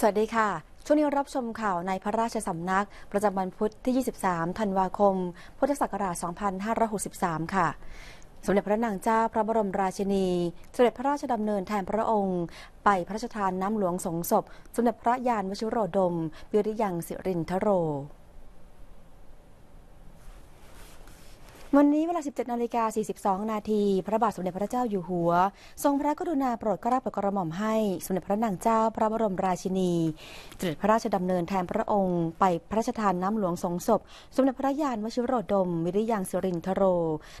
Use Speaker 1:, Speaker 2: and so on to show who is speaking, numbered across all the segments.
Speaker 1: สวัสดีค่ะ ช่วงนี้รับชมข่าวในพระราชสำนัก ประจำวันพุธที่ 23 ธันวาคม พุทธศักราช 2563 ค่ะ สมเด็จพระนางเจ้าพระบรมราชินี เสด็จพระราชดำเนินแทนพระองค์ไปพระราชทานน้ำหลวงสงศพสมเด็จพระยานวชิโรดมปิริยังสิรินทโรวันนี้เวลา 17 นาฬิกา 42 นาที พระบาทสมเด็จพระเจ้าอยู่หัว ทรงพระกรุณาโปรดกราบโปรดกระหม่อมให้ สมเด็จพระนางเจ้าพระบรมราชินีเสด็จพระราชดำเนินแทนพระองค์ ไปพระราชทานน้ำหลวงสงศพสมเด็จพระญาณวชิโรดม วิริยังสิรินทโร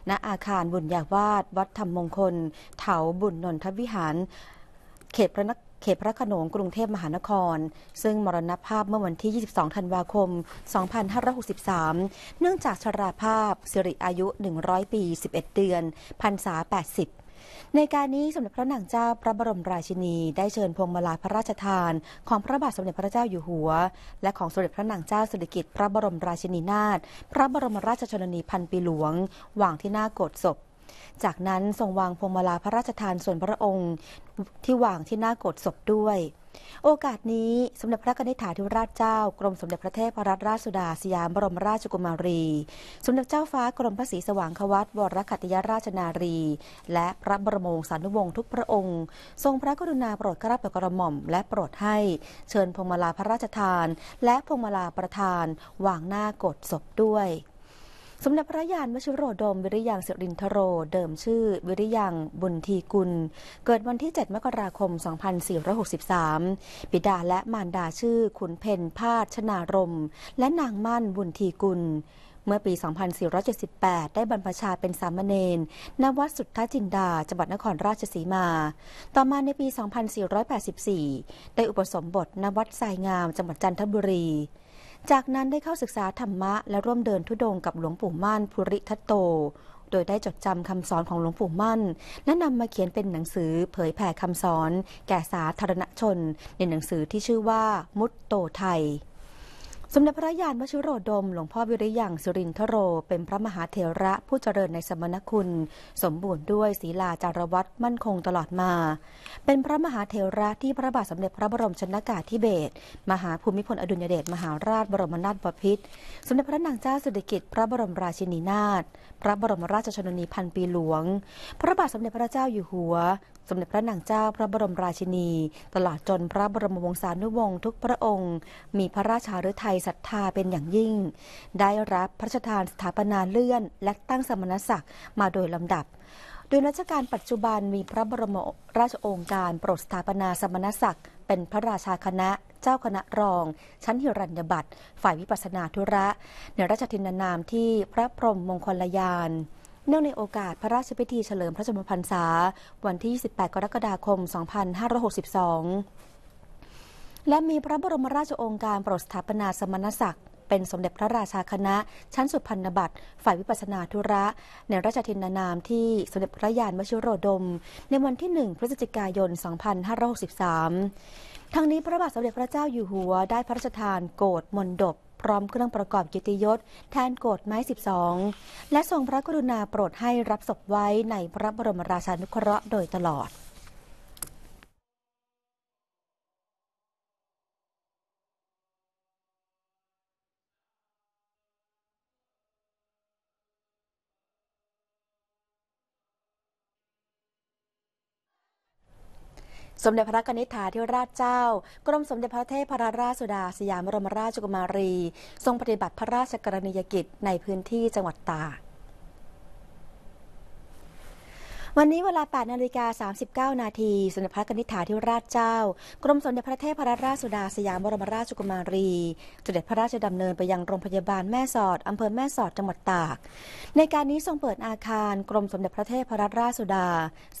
Speaker 1: ณอาคารบุญญาวาสวัดธรรมมงคล เถาบุญนนทวิหารเขตพระนครเขตพระขนงกรุงเทพมหานคร ซึ่งมรณภาพเมื่อวันที่ 22 ธันวาคม 2563 เนื่องจากชราภาพสิริอายุ 100 ปี 11 เดือนพรรษา80 ในการนี้สมเด็จพระนางเจ้าพระบรมราชินีได้เชิญพวงมาลาพระราชทาน ของพระบาทสมเด็จพระเจ้าอยู่หัว และของสมเด็จพระนางเจ้าสิริกิติ์พระบรมราชินีนาถพระบรมราชชนนีพันปีหลวงวางที่หน้าโกรธศพจากนั้นทรงวางพวงมาลาพระราชทานส่วนพระองค์ที่วางที่หน้าโกรธศพด้วย โอกาสนี้สมเด็จพระนิธิาธิราชเจ้ากรมสมเด็จพระเทพรัตนราชสุดาสยามบรมราชกุมารีสมเด็จเจ้าฟ้ากรมพระศรีสว่างควัตวรคัตยราชนารี และพระบรมวงศานุวงศ์ทุกพระองค์ ทรงพระกรุณาโปรดกระรับกระหม่อมและโปรดให้เชิญพวงมาลาพระราชทาน และพวงมาลาประธานวางหน้าโกธศพด้วยสมเด็จพระยานวชิโรดม วิริยังสิรินทโรเดิมชื่อวิริยังบุญทีกุล เกิดวันที่ 7 มกราคม 2463บิดาและมารดาชื่อขุนเพนพาชนารม และนางมั่นบุญทีกุล เมื่อปี 2478 ได้บรรพชาเป็นสามเณรณวัดสุทธจินดาจังหวัดนครราชสีมา ต่อมาในปี 2484 ได้อุปสมบทณวัดทรายงามจังหวัดจันทบุรีจากนั้นได้เข้าศึกษาธรรมะและร่วมเดินทุดงกับหลวงปู่มั่นภูริทัตโต โดยได้จดจำคำสอนของหลวงปู่มั่นและนำมาเขียนเป็นหนังสือเผยแผ่คำสอน แก่สาธารณชน ในหนังสือที่ชื่อว่า มุตโตไทยสมเด็จพระยานวชิโรดม หลวงพ่อวิริยังสุรินทโร เป็นพระมหาเถระ ผู้เจริญในสมณคุณ สมบูรณ์ด้วยศีลาจารวัตมั่นคงตลอดมา เป็นพระมหาเถระ ที่พระบาทสมเด็จพระบรมชนากาธิเบศ มหาภูมิพลอดุลยเดชมหาราชบรมนาถบพิตรสมเด็จพระนางเจ้า สุริกิจพระบรมราชินีนาถพระบรมราชชนนีพันปีหลวง พระบาทสมเด็จพระเจ้าอยู่หัว สมเด็จพระนางเจ้าพระบรมราชินี ตลอดจนพระบรมวงศานุวงศ์ทุกพระองค์ มีพระราชาฤทัยศรัทธาเป็นอย่างยิ่ง ได้รับพระราชทานสถาปนาเลื่อน และตั้งสมณศักดิ์มาโดยลำดับ โดยรัชกาลปัจจุบันมีพระบรมราชโองการโปรดสถาปนาสมณศักดิ์เป็นพระราชาคณะเจ้าคณะรองชั้นหิรัญญบัตรฝ่ายวิปัสนาธุระ ในราชทินานามที่พระพรหมมงคลยาน เนื่องในโอกาสพระราชพิธีเฉลิมพระชนมพรรษา วันที่ 28 กรกฎาคม 2562 และมีพระบรมราชโองการโปรดสถาปนาสมณศักดิ์เป็นสมเด็จพระราชาคณะชั้นสุพรรณบัตรฝ่ายวิปัสนาธุระ ในราชทินานามที่สมเด็จพระยานมชิโรดม ในวันที่ 1 พฤศจิกายน 2563ทั้งนี้พระบาทสมเด็จพระเจ้าอยู่หัวได้พระราชทานโกรธมนดบพร้อมเครื่องประกอบกิติยศแทนโกรธไม้ 12 และทรงพระกรุณาโปรดให้รับศพไว้ ในพระบรมราชานุเคราะห์โดยตลอดสมเด็จพระนิธิาธิราชเจ้า กรมสมเด็จพระเทพรราชสุดาสยามบรมราชกุมารี ทรงปฏิบัติพระราชกรณียกิจในพื้นที่จังหวัดตากวันนี้เวลา 8นาฬิกา 39 นาทีสมเด็จพระนิธิฐาธิราชเจ้า กรมสมเด็จพระเทพรัตนราชสุดาสยามบรมราชกุมารีสเสด็จพระราชดำเนินไปยังโรงพยาบาลแม่สอดอำเภอแม่สอดจังหวัดตาก ในการนี้ทรงเปิดอาคาร กรมสมเด็จพระเทพรัตนราชสุดา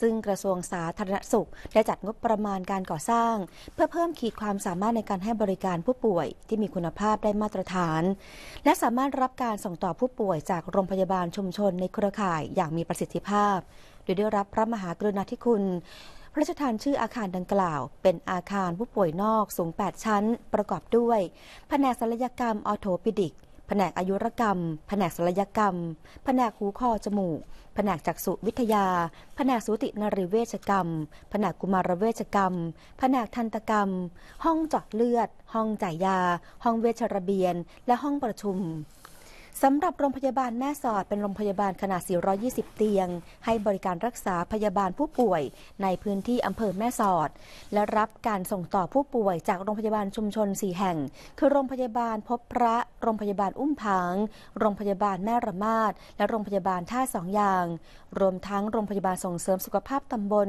Speaker 1: ซึ่งกระทรวงสาธารณสุขได้จัดงบประมาณการก่อสร้าง เพื่อเพิ่มขีดความสามารถในการให้บริการผู้ป่วยที่มีคุณภาพได้มาตรฐาน และสามารถรับการส่งต่อผู้ป่วย จากโรงพยาบาลชุมชนในเครือข่ายอย่างมีประสิทธิภาพโดยได้รับพระมหากรุณาธิคุณ พระราชทานชื่ออาคารดังกล่าว เป็นอาคารผู้ป่วยนอกสูง 8 ชั้น ประกอบด้วย แผนกศัลยกรรมออโทปิดิกแผนกอายุรกรรมแผนกศัลยกรรมแผนกหูคอจมูกแผนกจักษุวิทยา แผนกสูตินรีเวชกรรมแผนกกุมารเวชกรรม แผนกทันตกรรม ห้องเจาะเลือด ห้องจ่ายยา ห้องเวชระเบียน และห้องประชุมสำหรับโรงพยาบาลแม่สอดเป็นโรงพยาบาลขนาด 420 เตียง ให้บริการรักษาพยาบาลผู้ป่วย ในพื้นที่อำเภอแม่สอด และรับการส่งต่อผู้ป่วย จากโรงพยาบาลชุมชน 4 แห่ง คือโรงพยาบาลพบพระ โรงพยาบาลอุ้มผางโรงพยาบาลแม่ระมาดและโรงพยาบาลท่าสองยาง รวมทั้งโรงพยาบาลส่งเสริมสุขภาพตำบล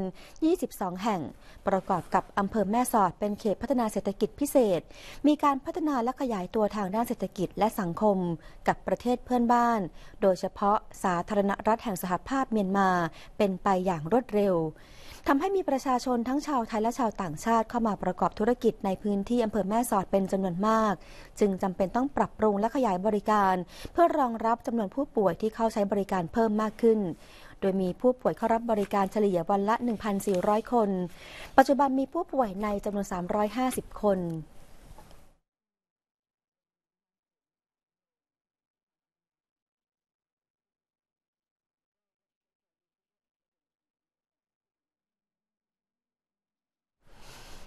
Speaker 1: 22 แห่ง ประกอบกับอำเภอแม่สอด เป็นเขตพัฒนาเศรษฐกิจพิเศษ มีการพัฒนาและขยายตัวทางด้านเศรษฐกิจและสังคมกับประประเทศเพื่อนบ้าน โดยเฉพาะสาธารณรัฐแห่งสหภาพเมียนมาเป็นไปอย่างรวดเร็วทำให้มีประชาชนทั้งชาวไทยและชาวต่างชาติเข้ามาประกอบธุรกิจในพื้นที่อำเภอแม่สอดเป็นจำนวนมาก จึงจำเป็นต้องปรับปรุงและขยายบริการ เพื่อรองรับจำนวนผู้ป่วยที่เข้าใช้บริการเพิ่มมากขึ้น โดยมีผู้ป่วยเข้ารับบริการเฉลี่ยวันละ 1,400 คน ปัจจุบันมีผู้ป่วยในจำนวน 350 คน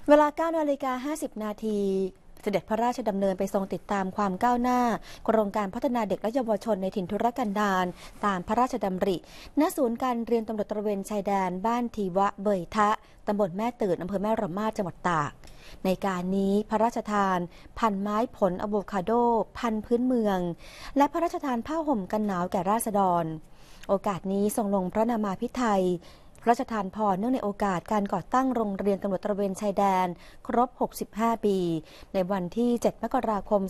Speaker 1: เวลา9นาฬิกา50นาที เสด็จพระราชดำเนินไปทรงติดตามความก้าวหน้า โครงการพัฒนาเด็กและเยาวชนในถิ่นธุรกันดาร ตามพระราชดำริณศูนย์การเรียนตำรวจตระเวนชายแดนบ้านทีวะเบยทะ ตำบลแม่ตื่นอำเภอแม่ระมาจังหวัดตาก ในการนี้พระราชทานพันไม้ผลอะโวคาโด พันพื้นเมือง และพระราชทานผ้าห่มกันหนาวแก่ราษฎร โอกาสนี้ทรงลงพระนามาพิไทยพระราชทานพรเนื่องในโอกาสการก่อตั้งโรงเรียนตำรวจตระเวนชายแดน ครบ 65 ปี ในวันที่ 7 มกราคม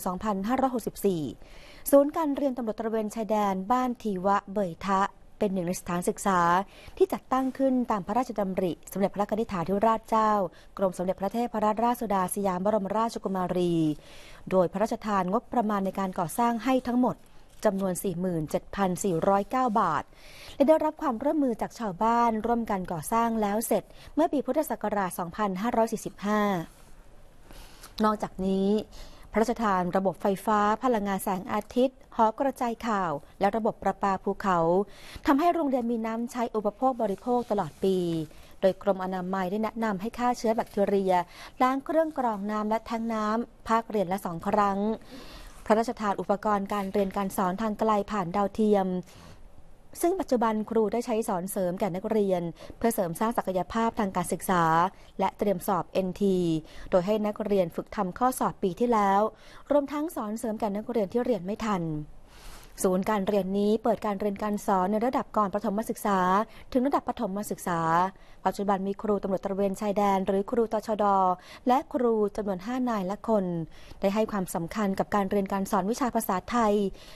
Speaker 1: 2564 ศูนย์การเรียนตำรวจตระเวนชายแดนบ้านทีวะเบยทะเป็นหนึ่งในสถานศึกษาที่จัดตั้งขึ้นตามพระราชดำริสมเด็จพระนิษิาธิราชเจ้า กรมสมเด็จพระเทพรัตนราชสุดาสยามบรมราชกุมารี โดยพระราชทานงบประมาณในการก่อสร้างให้ทั้งหมดจำนวน 47,409 บาท และได้รับความร่วมมือจากชาวบ้านร่วมกันก่อสร้างแล้วเสร็จ เมื่อปีพุทธศักราช 2545 นอกจากนี้ พระราชทานระบบไฟฟ้า พลังงานแสงอาทิตย์ หอกระจายข่าว และระบบประปาภูเขา ทำให้โรงเรียนมีน้ำใช้อุปโภคบริโภคตลอดปี โดยกรมอนามัยได้แนะนำให้ฆ่าเชื้อแบคทีเรีย ล้างเครื่องกรองน้ำและแทงน้ำ ภาคเรียนละสองครั้งพระราชทานอุปกรณ์การเรียนการสอนทางไกลผ่านดาวเทียม ซึ่งปัจจุบันครูได้ใช้สอนเสริมแก่นักเรียน เพื่อเสริมสร้างศักยภาพทางการศึกษา และเตรียมสอบ NT โดยให้นักเรียนฝึกทำข้อสอบปีที่แล้ว รวมทั้งสอนเสริมแก่นักเรียนที่เรียนไม่ทันศูนย์การเรียนนี้เปิดการเรียนการสอนในระดับก่อนประถมศึกษา ถึงระดับประถมศึกษา ปัจจุบันมีครูตำรวจตระเวนชายแดน หรือครูตชด และครูจำนวน 5 นายและคน ได้ให้ความสำคัญกับการเรียนการสอนวิชาภาษาไทย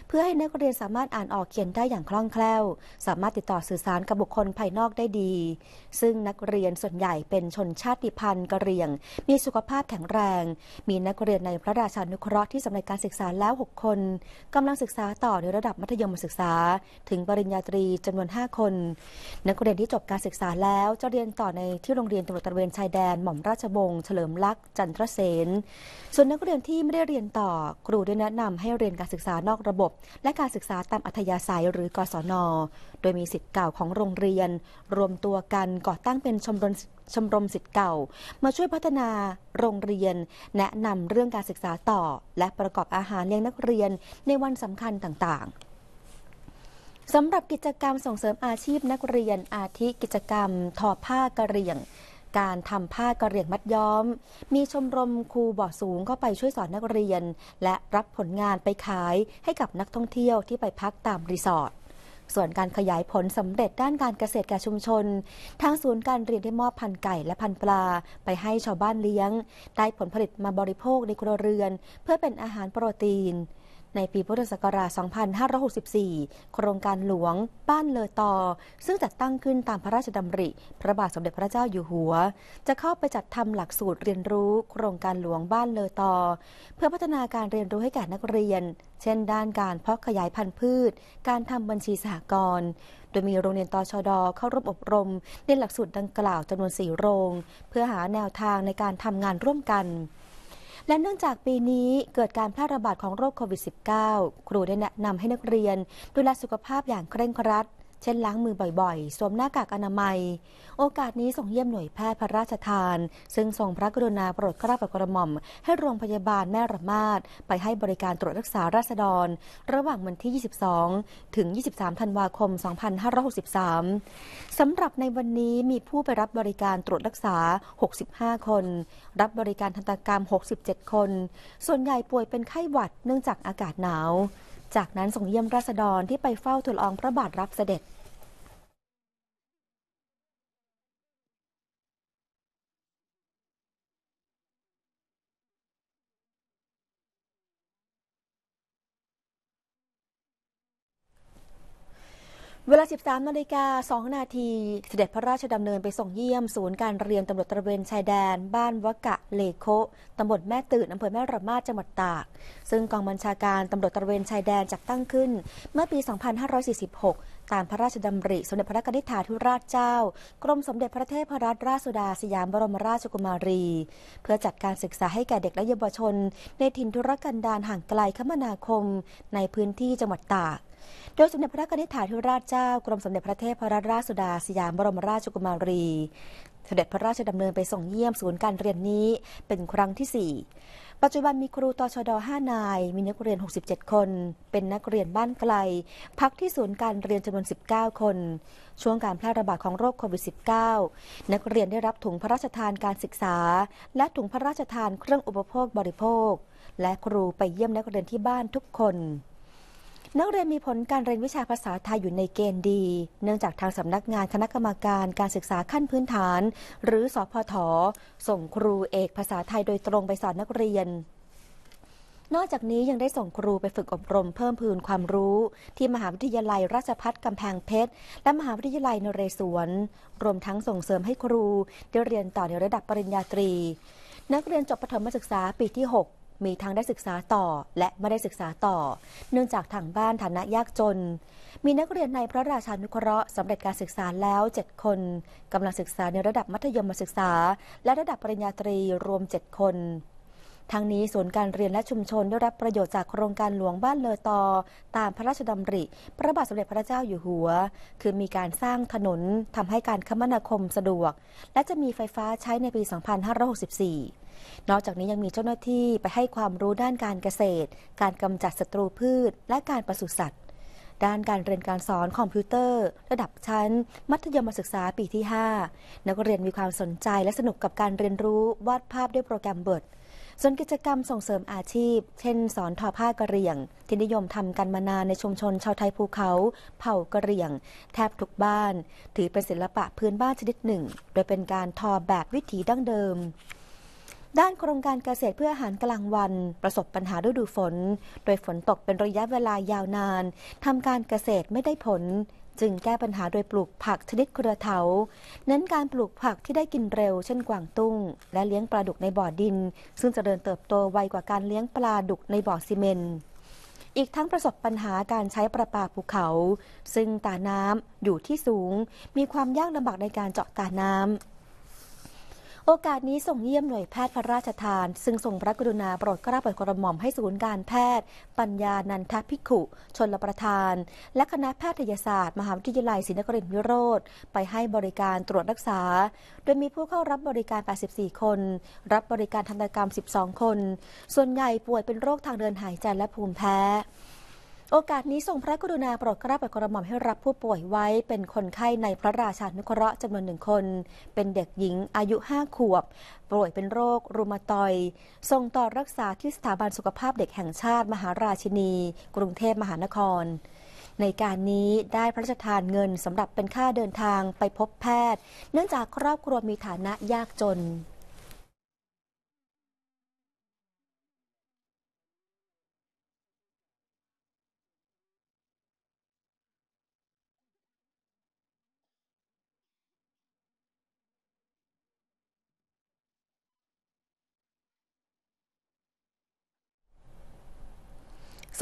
Speaker 1: เพื่อให้นักเรียนสามารถอ่านออกเขียนได้อย่างคล่องแคล่วสามารถติดต่อสื่อสารกับบุคคลภายนอกได้ดี ซึ่งนักเรียนส่วนใหญ่เป็นชนชาติพันธุ์กะเหรี่ยง มีสุขภาพแข็งแรง มีนักเรียนในพระราชานุเคราะห์ที่สำเร็จการศึกษาแล้ว 6 คนกำลังศึกษาต่อในระดับมัธยมศึกษาถึงปริญญาตรีจำนวน 5 คนนักเรียนที่จบการศึกษาแล้วจะเรียนต่อในที่โรงเรียนตำรวจตะเวนชายแดนหม่อมราชวงศ์เฉลิมลักษณ์จันทรเสนส่วนนักเรียนที่ไม่ได้เรียนต่อครูได้แนะนำให้เรียนการศึกษานอกระบบ และการศึกษาตามอัธยาศัยหรือกศนโดยมีสิทธิ์เก่าของโรงเรียน รวมตัวกันก่อตั้งเป็นชมรมชมรมสิทธิ์เก่า มาช่วยพัฒนาโรงเรียน แนะนำเรื่องการศึกษาต่อและประกอบอาหารเลี้ยงนักเรียนในวันสำคัญต่างๆสำหรับกิจกรรมส่งเสริมอาชีพนักเรียนอาทิกิจกรรมทอผ้ากระเหรี่ยง การทำผ้ากระเหรี่ยงมัดย้อม มีชมรมครูบ่อสูงเข้าไปช่วยสอนนักเรียนและรับผลงานไปขายให้กับนักท่องเที่ยวที่ไปพักตามรีสอร์ทส่วนการขยายผลสำเร็จด้านการเกษตรแก่ชุมชนทางศูนย์การเรียนได้มอบพันไก่และพันปลา ไปให้ชาวบ้านเลี้ยง ได้ผลผลิตมาบริโภคในครัวเรือน เพื่อเป็นอาหารโปรตีนในปีพุทธศักราช 2564 โครงการหลวง บ้านเลอตอ ซึ่งจัดตั้งขึ้นตามพระราชดำริพระบาทสมเด็จพระเจ้าอยู่หัว จะเข้าไปจัดทำหลักสูตรเรียนรู้ โครงการหลวงบ้านเลอตอเพื่อพัฒนาการเรียนรู้ให้แก่นักเรียน เช่น ด้านการเพาะขยายพันธุ์พืช การทำบัญชีสหกรณ์โดยมีโรงเรียนตชดอเข้าร่วมอบรมในหลักสูตรดังกล่าวจำนวนสี่โรง เพื่อหาแนวทางในการทำงานร่วมกันและเนื่องจากปีนี้เกิดการแพร่ระบาดของโรคโควิด -19 ครูได้แนะนำให้นักเรียน ดูแลสุขภาพอย่างเคร่งครัดเช่นล้างมือบ่อยๆ สวมหน้ากากอนามัย โอกาสนี้ส่งเยี่ยมหน่วยแพทย์พระราชทาน ซึ่งทรงพระกรุณาโปรดเกล้าโกระหม่อม ให้โรงพยาบาลแม่ระมาดไปให้บริการตรวจรักษาราษฎร ระหว่างวันที่ 22 ถึง 23 ธันวาคม 2563 สำหรับในวันนี้มีผู้ไปรับบริการตรวจรักษา 65 คน รับบริการทันตกรรม 67 คน ส่วนใหญ่ป่วยเป็นไข้หวัดเนื่องจากอากาศหนาวจากนั้นส่งเยี่ยมราษฎรที่ไปเฝ้าทูลอองพระบาทรับเสด็จเวลา 13นาฬิกา 2 นาทีเสด็จพระราชดำเนินไปส่งเยี่ยมศูนย์การเรียนตำรวจตระเวนชายแดนบ้านวะกะเลโคตำบลแม่ตื่นอำเภอแม่ระมาดจังหวัดตาก ซึ่งกองบัญชาการตำรวจตระเวนชายแดนจัดตั้งขึ้น เมื่อปี 2546 ตามพระราชดำริ สมเด็จพระนิธิาธิราชเจ้า กรมสมเด็จพระเทพรัตนราชสุดาสยามบรมราชกุมารี เพื่อจัดการศึกษาให้แก่เด็กและเยาวชน ในถิ่นธุรกันดารห่างไกลคมนาคมในพื้นที่จังหวัดตากโดยสมเด็จพระนิธิถาธิราชเจ้ากรมสมเด็จพระเทพรัตนราชสุดาสยามบรมราชกุมารี เสด็จพระราชดำเนินไปส่งเยี่ยมศูนย์การเรียนนี้เป็นครั้งที่ 4 ปัจจุบันมีครูตชด5นาย มีนักเรียน 67 คน เป็นนักเรียนบ้านไกล พักที่ศูนย์การเรียนจำนวน 19 คน ช่วงการแพร่ระบาดของโรคโควิด -19 นักเรียนได้รับถุงพระราชทานการศึกษา และถุงพระราชทานเครื่องอุปโภคบริโภค และครูไปเยี่ยมนักเรียนที่บ้านทุกคนนักเรียนมีผลการเรียนวิชาภาษาไทยอยู่ในเกณฑ์ดี เนื่องจากทางสำนักงานคณะกรรมการการศึกษาขั้นพื้นฐาน หรือสอพทส่งครูเอกภาษาไทยโดยตรงไปสอนนักเรียน นอกจากนี้ยังได้ส่งครูไปฝึกอบรมเพิ่มพื้นความรู้ ที่มหาวิทยาลัยราชพัฒกำแพงเพชร และมหาวิทยาลัยนเรศวร รวมทั้งส่งเสริมให้ครูได้เรียนต่อในระดับปริญญาตรี นักเรียนจบประถมศึกษาปีที่ 6มีทั้งได้ศึกษาต่อและไม่ได้ศึกษาต่อ เนื่องจากทางบ้านฐานะยากจน มีนักเรียนในพระราชานุเคราะห์สำเร็จการศึกษาแล้ว 7 คนกำลังศึกษาในระดับมัธยมศึกษา และระดับปริญญาตรีรวม 7 คน ทั้งนี้ศูนย์การเรียนและชุมชนได้รับประโยชน์จากโครงการหลวงบ้านเลอตอตามพระราชดำริพระบาทสมเด็จพระเจ้าอยู่หัว คือมีการสร้างถนนทำให้การคมนาคมสะดวก และจะมีไฟฟ้าใช้ในปี 2564นอกจากนี้ยังมีเจ้าหน้าที่ไปให้ความรู้ด้านการเกษตร การกำจัดศัตรูพืช และการปศุสัตว์ ด้านการเรียนการสอนคอมพิวเตอร์ ระดับชั้นมัธยมศึกษาปีที่ 5 นักเรียนมีความสนใจและสนุกกับการเรียนรู้วาดภาพด้วยโปรแกรมเบิร์ดส่วนกิจกรรมส่งเสริมอาชีพ เช่น สอนทอผ้ากระเรียงที่นิยมทำกันมานานในชุมชน ชาวไทยภูเขา เผ่ากระเรียง แทบทุกบ้าน ถือเป็นศิลปะพื้นบ้านชนิดหนึ่ง โดยเป็นการทอแบบวิถีดั้งเดิมด้านโครงการเกษตรเพื่ออาหารกลางวัน ประสบปัญหาฤดูฝน โดยฝนตกเป็นระยะเวลายาวนานทำการเกษตรไม่ได้ผล จึงแก้ปัญหาโดยปลูกผักชนิดเคระเถาเน้นการปลูกผักที่ได้กินเร็ว เช่นกวางตุ้ง และเลี้ยงปลาดุกในบ่อดิน ซึ่งจเจริญเติบโตไวกว่าการเลี้ยงปลาดุกในบ่อซีเมนต์อีกทั้งประสบปัญหาการใช้ประปาภูเขา ซึ่งตาน้ำอยู่ที่สูง มีความยากลำบากในการเจาะตาน้ำโอกาสนี้ส่งเยี่ยมหน่วยแพทย์พระราชทานซึ่งส่งพระกรุณาโปรดกระเบปิดกระหม่อมให้ศูนย์การแพทย์ ปัญญานันทพิขุ ชนลประทาน และคณะแพทยศาสตร์ มหาวิทยาลัยศรีนครินทร์วิโรธไปให้บริการตรวจรักษา โดยมีผู้เข้ารับบริการ 84 คน รับบริการทันตกรรม 12 คน ส่วนใหญ่ป่วยเป็นโรคทางเดินหายใจและภูมิแพ้โอกาสนี้ทรงพระกรุณาโปรดกระาปรกระหม่อมให้รับผู้ป่วยไว้เป็นคนไข้ในพระราชานุเคราะห์จำนวนหนึ่งคน เป็นเด็กหญิงอายุห้าขวบป่วยเป็นโรครูมาตอยทรงต่อรักษาที่สถาบันสุขภาพเด็กแห่งชาติมหาราชินี กรุงเทพมหานคร ในการนี้ได้พระราชทานเงินสำหรับเป็นค่าเดินทางไปพบแพทย์ เนื่องจากครอบครัวมีฐานะยากจน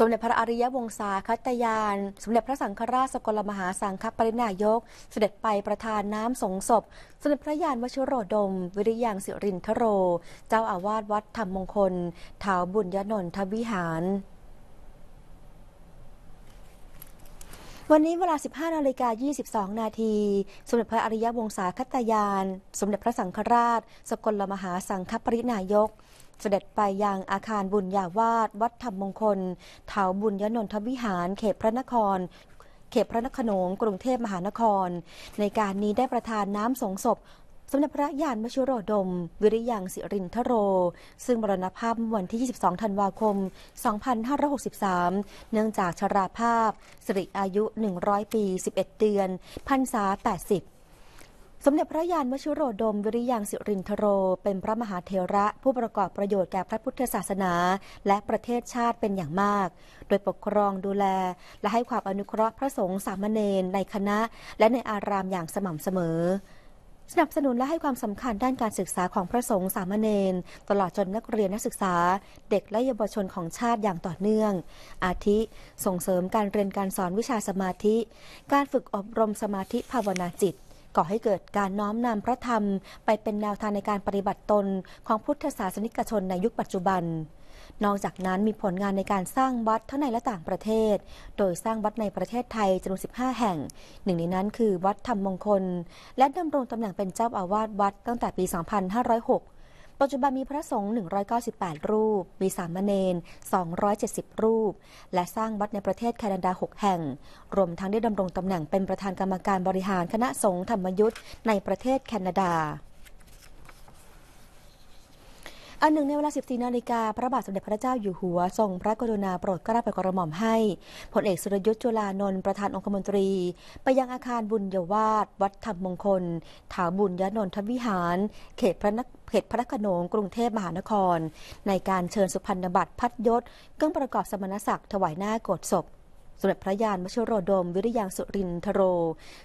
Speaker 1: สมเด็จพระอริยวงศาคตยาน สมเด็จพระสังฆราช สกลมหาสังฆปรินายก เสด็จไปประทานน้ำสงศพสมเด็จพระยานวชิโรดม วิริยังสิรินทโร เจ้าอาวาสวัดธรรมมงคลถาวบุญยนนทวิหาร วันนี้เวลา 15นาฬิกา 22 นาที สมเด็จพระอริยวงศาคตยาน สมเด็จพระสังฆราช สกลมหาสังฆปรินายกเสด็จไปยังอาคารบุญญาวาสวัดธรรมมงคลเถาบุญยนนทวิหารเขตพระนคร เขตพระนครนงกรุงเทพมหานคร ในการนี้ได้ประทานน้ำสงศพสมเด็จพระยานมชุโรดม วิริยังสิรินทโร ซึ่งบรณภาพวันที่ 22 ธันวาคม 2563 เนื่องจากชราภาพสิริอายุ 100 ปี 11 เดือน พรรษา 80สมเด็จพระยานวชิโรดม วิริยังสิรินทโร เป็นพระมหาเทระผู้ประกอบประโยชน์แก่พระพุทธศาสนา และประเทศชาติเป็นอย่างมาก โดยปกครองดูแลและให้ความอนุเคราะห์พระสงฆ์สามเณรในคณะ และในอารามอย่างสม่ำ เสมอ สนับสนุนและให้ความสำคัญด้านการศึกษาของพระสงฆ์สามเณรตลอดจนนักเรียนนักศึกษา เด็กและเยาวชนของชาติอย่างต่อเนื่อง อาทิส่งเสริมการเรียนการสอนวิชาสมาธิ การฝึกอบรมสมาธิภาวนาจิตก่อให้เกิดการน้อมนำพระธรรมไปเป็นแนวทางในการปฏิบัติตนของพุทธศาสนิกชนในยุคปัจจุบัน นอกจากนั้นมีผลงานในการสร้างวัดทั้งในและต่างประเทศ โดยสร้างวัดในประเทศไทยจำนวน 15 แห่ง หนึ่งในนั้นคือวัดธรรมมงคล และดำรงตำแหน่งเป็นเจ้าอาวาสวัดตั้งแต่ปี 2506ปัจจุบันมีพระสงฆ์ 198 รูป มีสามเณร 270 รูป และสร้างวัดในประเทศแคนาดา 6 แห่ง รวมทั้งได้ดำรงตำแหน่งเป็นประธานกรรมการบริหารคณะสงฆ์ธรรมยุทธ์ในประเทศแคนาดาันหนึ่งในเวลา 14นาฬิกา พระบาทสมเด็จพระเจ้าอยู่หัวทรงพระกรุณาโปรดเกล้าโปรดกระหม่อมให้ ผลเอกสุรยุทธ์จุลานนท์ประธานองคมนตรี ไปยังอาคารบุญยวาสวัดธรรมมงคล ถาบุญยนนทวิหาร เขตพระนเขตพระขนงกรุงเทพมหานคร ในการเชิญสุพรรณบัตรพัดยศเครื่องประกอบสมณศักดิ์ ถวายหน้าโกรธศพสมเด็จพระยานมชโรดมวิริยางสุรินทโร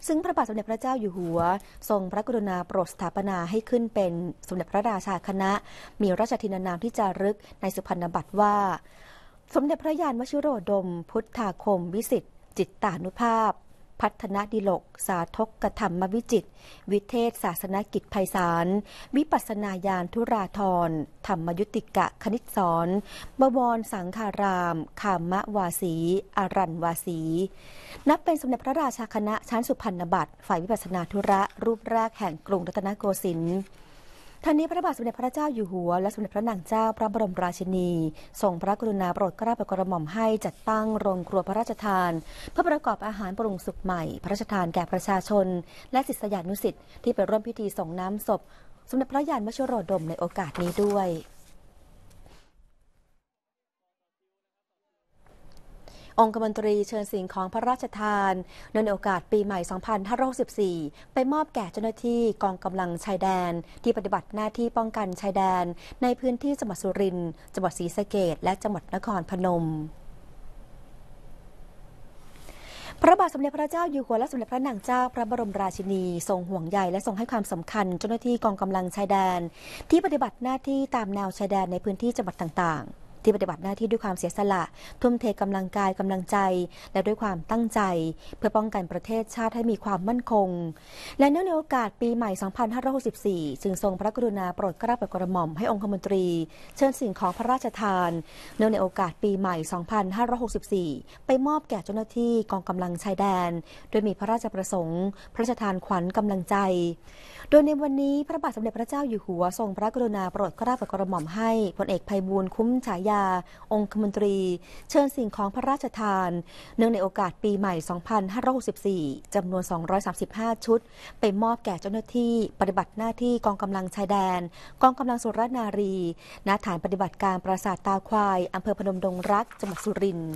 Speaker 1: ซึ่งพระบาทสมเด็จพระเจ้าอยู่หัว ทรงพระกรุณาโปรดสถาปนาให้ขึ้นเป็น สมเด็จพระราชาคณะ มีราชทินานามที่จารึกในสุพรรณบัตรว่า สมเด็จพระยานมชโรดมพุทธาคม วิสิทธิจิตตานุภาพพัฒนดิลก สาทกกธรรมวิจิตวิเทศศาสนกิจภัยสาร วิปัสนาญาณธุราธร ธรรมยุติกะคณิตสอน บวรสังคารามขามะวาสี อรันวาสี นับเป็นสมเด็จพระราชาคณะ ชั้นสุพรรณบัตรฝ่ายวิปัสนาธุระรูปแรกแห่งกรุงรัตนโกสินทร์ทันนี้พระบาทสมเด็จพระเจ้าอยู่หัวและสมเด็จพระนางเจ้าพระบรมราชินีทรงพระกรุณาโปรดเกล้าโปรดกระหม่อมให้จัดตั้งโรงครัวพระราชทานเพื่อประกอบอาหารปรุงสุกใหม่พระราชทานแก่ประชาชน และศิษยานุศิษย์ที่ไปร่วมพิธีส่งน้ำศพ สมเด็จพระยานมชโรดมในโอกาสนี้ด้วยองคมนตรีเชิญสิ่งของพระราชทานในโอกาสปีใหม่ 2564ไปมอบแก่เจ้าหน้าที่กองกำลังชายแดน ที่ปฏิบัติหน้าที่ป้องกันชายแดนในพื้นที่จังหวัดสุรินทร์ จังหวัดศรีสะเกดและจังหวัดนครพนม พระบาทสมเด็จพระเจ้าอยู่หัวและสมเด็จพระนางเจ้าพระบรมราชินี ทรงห่วงใยและทรงให้ความสำคัญ เจ้าหน้าที่กองกำลังชายแดน ที่ปฏิบัติหน้าที่ตามแนวชายแดนในพื้นที่จังหวัดต่าง ๆที่ปฏิบัติหน้าที่ด้วยความเสียสละทุ่มเทกำลังกายกำลังใจและด้วยความตั้งใจ เพื่อป้องกันประเทศชาติให้มีความมั่นคง และเนื่องในโอกาสปีใหม่ 2564จึงทรงพระกรุณาโปรดกร้าปรดกระหม่อมให้องคมนตรีเชิญสิ่งของพระราชทานเนื่องในโอกาสปีใหม่ 2564 ไปมอบแก่เจ้าหน้าที่กองกำลังชายแดนโดยมีพระราชประสงค์ พระราชทานขวัญกำลังใจ โดยในวันนี้พระบาทสมเด็จพระเจ้าอยู่หัวทรงพระกรุณาโปรดกร้าปรดกระหม่อมให้พลเอกไพบูลคุ้มฉายาองคมนตรีเชิญสิ่งของพระราชทาน เนื่องในโอกาสปีใหม่ 2564 จำนวน 235 ชุด ไปมอบแก่เจ้าหน้าที่ ปฏิบัติหน้าที่กองกำลังชายแดน กองกำลังสุรนารีณฐานปฏิบัติการปราสาทตาควายอำเภอพนมดงรักจังหวัดสุรินทร์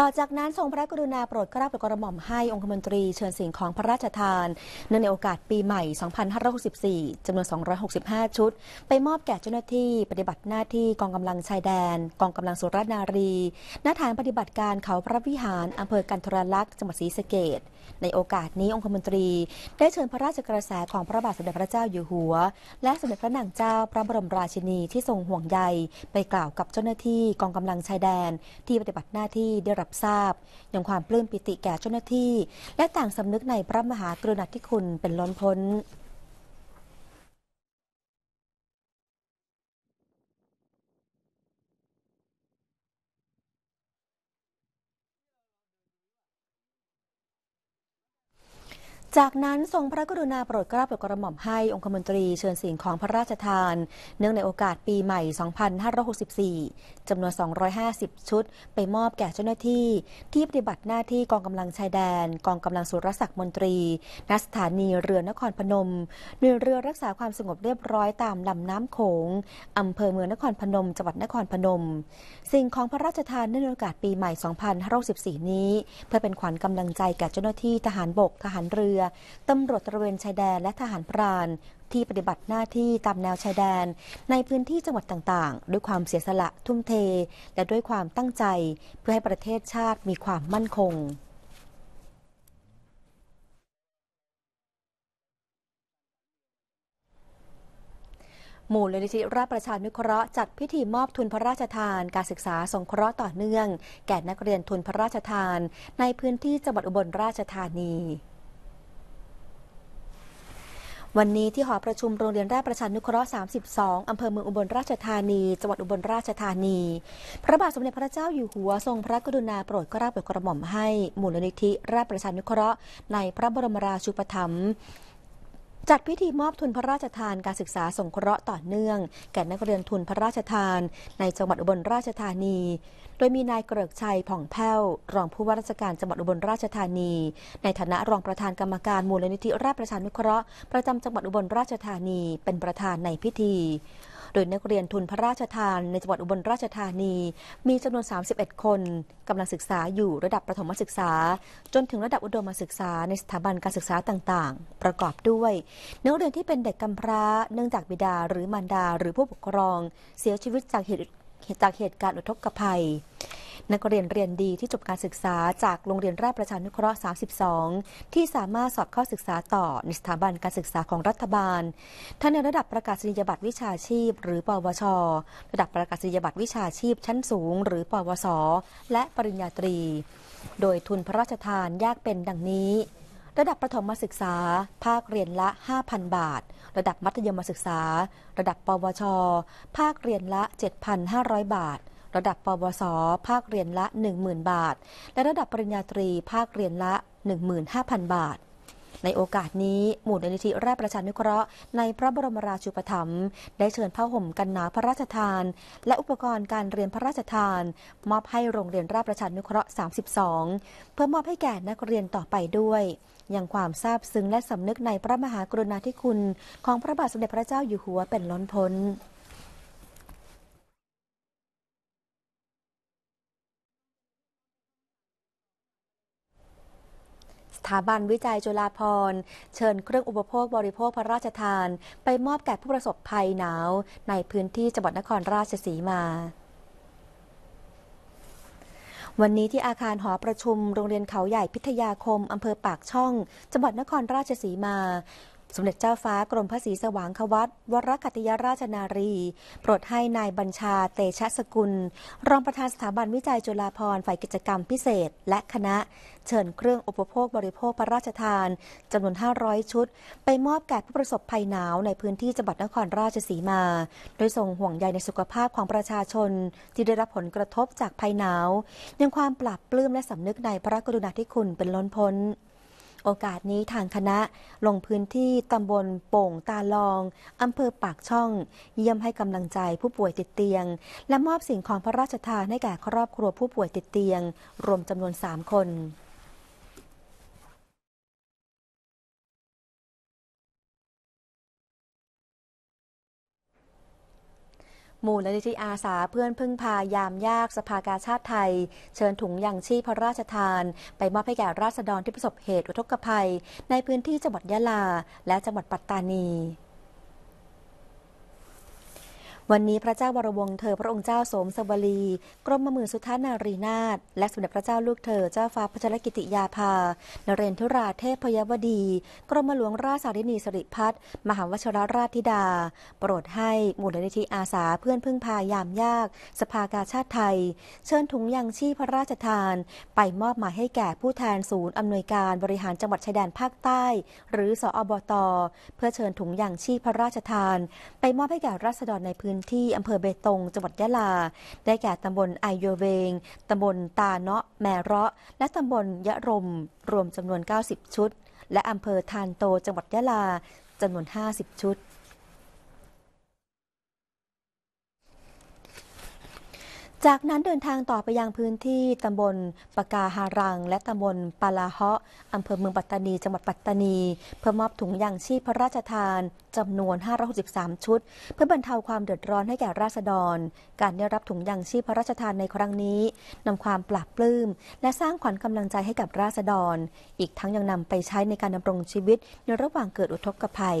Speaker 1: ต่อจากนั้นทรงพระกรุณาโปรดเกะราบกระหม่อมให้องคมนตรีเชิญสิ่งของพระราชทานเนื่องในโอกาสปีใหม่ 2564 จำนวน 265 ชุด ไปมอบแก่เจ้าหน้าที่ปฏิบัติหน้าที่กองกำลังชายแดน กองกำลังสุรนารีณฐานปฏิบัติการเขาพระวิหารอำเภอกันทรลักษณ์จังหวัดศรีสะเกดในโอกาสนี้องคมนตรีได้เชิญพระราชกระแสของพระบาทสมเด็จพระเจ้าอยู่หัว และสมเด็จพระนางเจ้าพระบรมราชินีที่ทรงห่วงใยไปกล่าวกับเจ้าหน้าที่กองกำลังชายแดน ที่ปฏิบัติหน้าที่ได้รับับทราบอย่างความปลื้มปิติแก่เจ้าหน้าที่ และต่างสำนึกในพระมหากรุณาธิคุณเป็นล้นพ้นจากนั้น ทรงพระกรุณาโปรดเกล้าโปรดกระหม่อมให้องคมนตรีเชิญสิ่งของพระราชทาน เนื่องในโอกาสปีใหม่ 2564 จำนวน 250 ชุด ไปมอบแก่เจ้าหน้าที่ ที่ปฏิบัติหน้าที่กองกำลังชายแดน กองกำลังสุรศักดิ์มนตรีณสถานีเรือนครพนมหน่วยเรือรักษาความสงบเรียบร้อยตามลำน้ำโขงอำเภอเมืองนครพนมจังหวัดนครพนม สิ่งของพระราชทานเนื่องในโอกาสปีใหม่ 2564 นี้ เพื่อเป็นขวัญกำลังใจแก่เจ้าหน้าที่ทหารบกทหารเรือตำรวจตระเวนชายแดนและทหารพราน ที่ปฏิบัติหน้าที่ตามแนวชายแดน ในพื้นที่จังหวัดต่างๆ ด้วยความเสียสละทุ่มเทและด้วยความตั้งใจเพื่อให้ประเทศชาติมีความมั่นคง มูลนิธิราชประชานุเคราะห์จัดพิธีมอบทุนพระราชทาน การศึกษาสงเคราะห์ต่อเนื่อง แก่นักเรียนทุนพระราชทาน ในพื้นที่จังหวัดอุบลราชธานีวันนี้ที่หอประชุมโรงเรียนราชประชานุเคราะห์ 32 อำเภอเมืองอุบลราชธานี จังหวัดอุบลราชธานี พระบาทสมเด็จพระเจ้าอยู่หัวทรงพระกรุณาโปรดเกล้าโปรดกระหม่อมให้มูลนิธิราชประชานุเคราะห์ ในพระบรมราชูปถัมภ์จัดพิธีมอบทุนพระราชทานการศึกษาสงเคราะห์ต่อเนื่องแก่นักเรียนทุนพระราชทาน ในจังหวัดอุบลราชธานี โดยมีนายเกริกชัยผ่องแพ้วรองผู้ว่าราชการจังหวัดอุบลราชธานี ในฐานะรองประธานกรรมการมูลนิธิราชประชานุเคราะห์ประจำจังหวัดอุบลราชธานีเป็นประธานในพิธีดยนักเรียนทุนพระราชทาน ในจังหวัดอุบลราชธานี มีจำนวน 31 คนกำลังศึกษาอยู่ระดับประถมศึกษา จนถึงระดับอุดมศึกษาในสถาบันการศึกษาต่างๆ ประกอบด้วยนักเรียนที่เป็นเด็กกำพร้าเนื่องจากบิดาหรือมารดา หรือผู้ปกครองเสียชีวิตจากเหตุจากเหตุการณ์อุทกภัย นักเรียนเรียนดีที่จบการศึกษาจากโรงเรียนราชประชานุเคราะห์32ที่สามารถสอบเข้าศึกษาต่อในสถาบันการศึกษาของรัฐบาลทั้งในระดับประกาศนียบัตรวิชาชีพ หรือปวช ระดับประกาศนียบัตรวิชาชีพชั้นสูง หรือ ปวสและปริญญาตรี โดยทุนพระราชทานแยกเป็นดังนี้ระดับประถมศึกษา ภาคเรียนละ 5,000 บาท ระดับมัธยมศึกษา ระดับปวช ภาคเรียนละ 7,500 บาท ระดับปวส ภาคเรียนละ 10,000 บาท และระดับปริญญาตรี ภาคเรียนละ15,000บาท ในโอกาสนี้หมู่นิธิแร่ประชานุเคราะห์ในพระบรมราชูปถัมภ์ได้เชิญผ้าห่มกันหนาวพระราชทาน และอุปกรณ์การเรียนพระราชทาน มอบให้โรงเรียนแร่ประชานุเคราะห์ 32 เพื่อมอบให้แก่นักเรียนต่อไปด้วยยังความซาบซึ้งและสำนึกในพระมหากรุณาธิคุณของพระบาทสมเด็จพระเจ้าอยู่หัวเป็นล้นพ้น สถาบันวิจัยจุฬาภรณ์เชิญเครื่องอุปโภคบริโภคพระราชทานไปมอบแก่ผู้ประสบภัยหนาวในพื้นที่จังหวัดนครราชสีมาวันนี้ที่อาคารหอประชุมโรงเรียนเขาใหญ่พิทยาคม อำเภอปากช่องจังหวัดนครราชสีมาสมเด็จเจ้าฟ้ากรมพระศรีสว่างควัตวรกัตยราชนารี โปรดให้นายบัญชาเตชะสกุล รองประธานสถาบันวิจัยจุฬาภรณ์ฝ่ายกิจกรรมพิเศษ และคณะเชิญเครื่องอุปโภคบริโภคพระราชทาน จำนวน 500 ชุด ไปมอบแก่ผู้ประสบภัยหนาวในพื้นที่จังหวัดนครราชสีมา โดยทรงห่วงใยในสุขภาพของประชาชนที่ได้รับผลกระทบจากภัยหนาวยังความปรับปลื้มและสำนึกในพระกรุณาธิคุณเป็นล้นพ้นโอกาสนี้ทางคณะลงพื้นที่ตำบลโป่งตาลอง อำเภอปากช่องเยี่ยมให้กำลังใจผู้ป่วยติดเตียง และมอบสิ่งของพระราชทานให้แก่ครอบครัวผู้ป่วยติดเตียง รวมจำนวน3คนมูลนิธิอาสาเพื่อนพึ่งพายามยากสภากาชาติไทย เชิญถุงยางชีพพระราชทาน ไปมอบให้แก่ราษฎรที่ประสบเหตุอุทกภัย ในพื้นที่จังหวัดยะลา และจังหวัดปัตตานีวันนี้พระเจ้าวรวงเธอพระองค์เจ้าสมสวลี กรมมือสุทธานารีนาถและสมเด็จพระเจ้าลูกเธอเจ้าฟ้าพัชรกิติยาภา นเรนทราเทพพยวดี กรมหลวงราชสารินีสริพัฒน์มหาวชรราชธิดาโปรดให้มูลนิธิอาสาเพื่อนพึ่งพายามยากสภากาชาติไทย เชิญถุงยังชีพพระราชทานไปมอบหมายให้แก่ผู้แทนศูนย์อำนวยการบริหารจังหวัดชายแดนภาคใต้ หรือสอบตเพื่อเชิญถุงยังชีพพระราชทาน ไปมอบให้แก่รัษฎรในพื้นนที่อำเภอเบตงจังหวัดยะลา ได้แก่ตำบลไอโยเวง ตำบลตาเนาะแมเราะและตำบลยะรมรวมจำนวน 90 ชุด และอำเภอทานโตจังหวัดยะลาจำนวน 50 ชุดจากนั้นเดินทางต่อไปยังพื้นที่ตำบลปากาฮารัง และตำบล ปาลาฮะอำเภอเมืองปัตตานีจังหวัดปัตตานี เพื่อมอบถุงยางชีพพระราชทานจำนวน 563 ชุด เพื่อบรรเทาความเดือดร้อนให้แก่ราษฎร การได้รับถุงยางชีพพระราชทานในครั้งนี้นำความปลาบปลื้มและสร้างขวัญกำลังใจให้กับราษฎร อีกทั้งยังนำไปใช้ในการดำรงชีวิตในระหว่างเกิดอุทกภัย